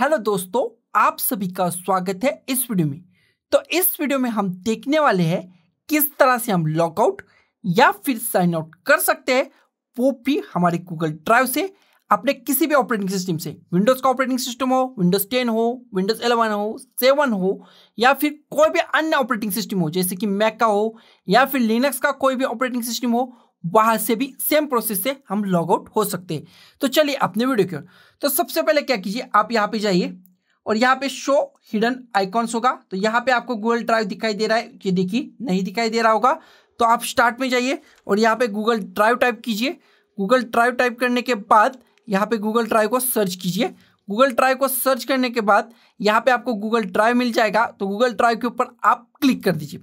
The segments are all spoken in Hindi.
हेलो दोस्तों आप सभी का स्वागत है इस वीडियो में तो इस वीडियो में हम देखने वाले हैं किस तरह से हम लॉकआउट या फिर साइन आउट कर सकते हैं वो भी हमारे गूगल ड्राइव से अपने किसी भी ऑपरेटिंग सिस्टम से विंडोज का ऑपरेटिंग सिस्टम हो विंडोज 10 हो विंडोज 11 हो 7 हो या फिर कोई भी अन्य ऑपरेटिंग सिस्टम हो जैसे कि मैक का हो या फिर लिनक्स का कोई भी ऑपरेटिंग सिस्टम हो वहां से भी सेम प्रोसेस से हम लॉग आउट हो सकते हैं तो चलिए अपने वीडियो की ओर तो सबसे पहले क्या कीजिए आप यहाँ पे जाइए और यहाँ पे शो हिडन आइकॉन्स होगा तो यहाँ पे आपको गूगल ड्राइव दिखाई दे रहा है ये देखिए नहीं दिखाई दे रहा होगा तो आप स्टार्ट में जाइए और यहाँ पे गूगल ड्राइव टाइप कीजिए गूगल ड्राइव टाइप करने के बाद यहाँ पे गूगल ड्राइव को सर्च कीजिए गूगल ड्राइव को सर्च करने के बाद यहाँ पे आपको गूगल ड्राइव मिल जाएगा तो गूगल ड्राइव के ऊपर आप क्लिक कर दीजिए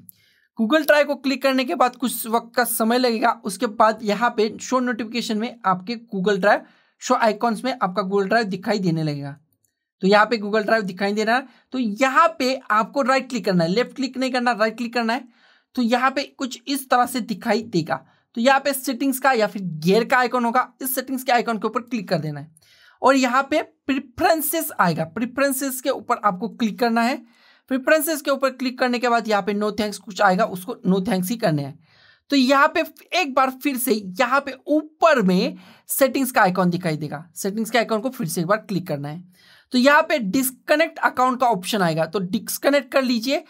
गूगल ट्राई को क्लिक करने के बाद कुछ वक्त का समय लगेगा उसके बाद यहाँ पे शो नोटिफिकेशन में आपके गूगल ड्राइव शो आइकॉन्स में आपका गूगल ड्राइव दिखाई देने लगेगा तो यहाँ पे गूगल ड्राइव दिखाई दे रहा है तो यहाँ पे आपको राइट क्लिक करना है लेफ्ट क्लिक नहीं करना राइट क्लिक करना है तो यहाँ पे कुछ इस तरह से दिखाई देगा तो यहाँ पे सेटिंग्स का या फिर गेयर का आइकॉन होगा इस सेटिंग्स के आइकॉन के ऊपर क्लिक कर देना है और यहाँ पे प्रिफ्रेंसेस आएगा प्रिफ्रेंसेस के ऊपर आपको क्लिक करना है प्रिफरेंसेस के ऊपर क्लिक करने के बाद यहाँ पे नो थैंक्स कुछ आएगा उसको नो थैंक्स ही करने हैं तो यहाँ पे एक बार फिर से यहाँ पे ऊपर में सेटिंग्स का आइकॉन दिखाई देगा सेटिंग्स के आइकॉन को फिर से एक बार क्लिक करना है तो यहाँ पे डिस्कनेक्ट अकाउंट का ऑप्शन आएगा तो डिस्कनेक्ट कर लीजिए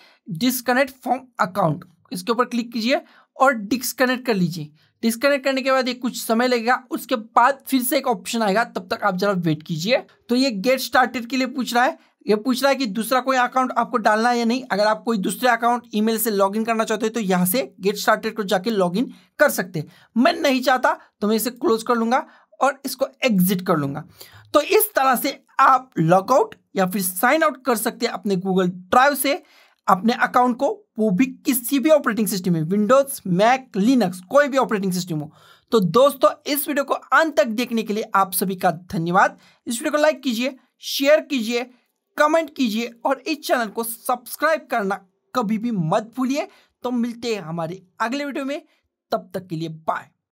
डिस्कनेक्ट फ्रॉम अकाउंट इसके ऊपर क्लिक कीजिए और डिस्कनेक्ट कर लीजिए डिस्कनेक्ट करने के बाद ये कुछ समय लगेगा उसके बाद फिर से एक ऑप्शन आएगा तब तक आप जरा वेट कीजिए तो ये गेट स्टार्टेड के लिए पूछ रहा है ये पूछ रहा है कि दूसरा कोई अकाउंट आपको डालना है या नहीं अगर आप कोई दूसरे अकाउंट ईमेल से लॉगिन करना चाहते हैं तो यहाँ से गेट स्टार्टेड को जाके लॉगिन कर सकते हैं मैं नहीं चाहता तो मैं इसे क्लोज कर लूंगा और इसको एग्जिट कर लूंगा तो इस तरह से आप लॉगआउट या फिर साइन आउट कर सकते हैं अपने गूगल ड्राइव से अपने अकाउंट को वो भी किसी भी ऑपरेटिंग सिस्टम में विंडोज मैक लिनक्स कोई भी ऑपरेटिंग सिस्टम हो तो दोस्तों इस वीडियो को अंत तक देखने के लिए आप सभी का धन्यवाद इस वीडियो को लाइक कीजिए शेयर कीजिए कमेंट कीजिए और इस चैनल को सब्सक्राइब करना कभी भी मत भूलिए तो मिलते हैं हमारे अगले वीडियो में तब तक के लिए बाय